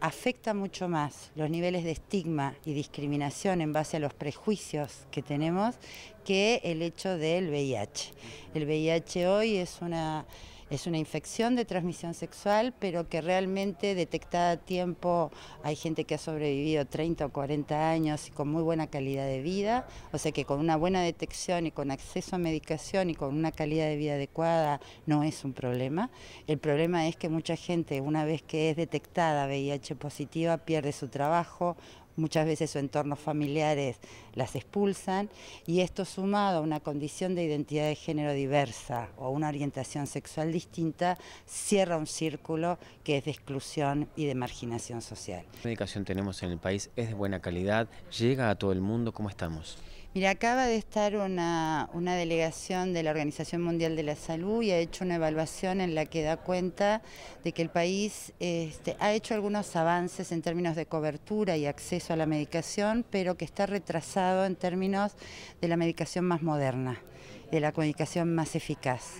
afecta mucho más los niveles de estigma y discriminación en base a los prejuicios que tenemos que el hecho del VIH. El VIH hoy es una es una infección de transmisión sexual, pero que realmente detectada a tiempo hay gente que ha sobrevivido 30 o 40 años y con muy buena calidad de vida, o sea que con una buena detección y con acceso a medicación y con una calidad de vida adecuada no es un problema. El problema es que mucha gente una vez que es detectada VIH positiva pierde su trabajo muchas veces sus entornos familiares las expulsan y esto sumado a una condición de identidad de género diversa o una orientación sexual distinta cierra un círculo que es de exclusión y de marginación social. ¿La educación tenemos en el país es de buena calidad? ¿Llega a todo el mundo? como estamos? Mira, acaba de estar una, delegación de la Organización Mundial de la Salud y ha hecho una evaluación en la que da cuenta de que el país este, ha hecho algunos avances en términos de cobertura y acceso a la medicación, pero que está retrasado en términos de la medicación más moderna, de la comunicación más eficaz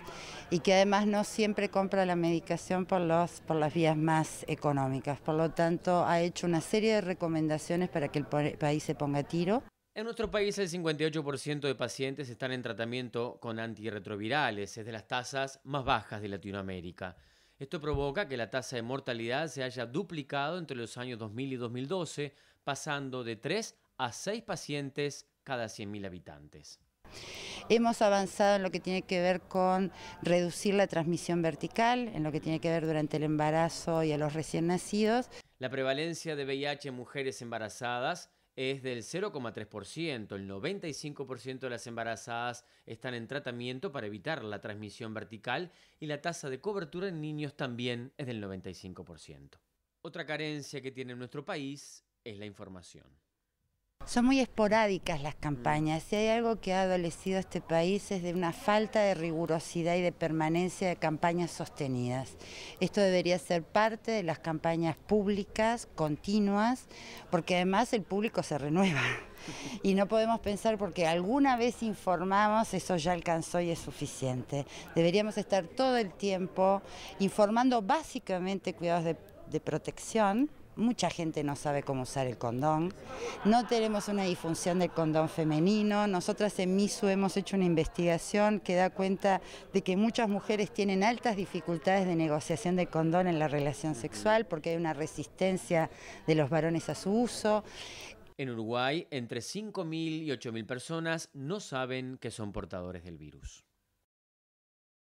y que además no siempre compra la medicación por, por las vías más económicas. Por lo tanto, ha hecho una serie de recomendaciones para que el país se ponga a tiro. En nuestro país el 58% de pacientes están en tratamiento con antirretrovirales, es de las tasas más bajas de Latinoamérica. Esto provoca que la tasa de mortalidad se haya duplicado entre los años 2000 y 2012, pasando de 3 a 6 pacientes cada 100.000 habitantes. Hemos avanzado en lo que tiene que ver con reducir la transmisión vertical, en lo que tiene que ver durante el embarazo y a los recién nacidos. La prevalencia de VIH en mujeres embarazadas es del 0,3%. El 95% de las embarazadas están en tratamiento para evitar la transmisión vertical y la tasa de cobertura en niños también es del 95%. Otra carencia que tiene nuestro país es la información. Son muy esporádicas las mm. campañas. Si hay algo que ha adolecido este país es de una falta de rigurosidad y de permanencia de campañas sostenidas. Esto debería ser parte de las campañas públicas continuas, porque además el público se renueva. Y no podemos pensar porque alguna vez informamos, eso ya alcanzó y es suficiente. Deberíamos estar todo el tiempo informando básicamente cuidados de, de protección, mucha gente no sabe cómo usar el condón, no tenemos una difusión del condón femenino, nosotras en MISU hemos hecho una investigación que da cuenta de que muchas mujeres tienen altas dificultades de negociación del condón en la relación sexual porque hay una resistencia de los varones a su uso. En Uruguay, entre 5.000 y 8.000 personas no saben que son portadores del virus.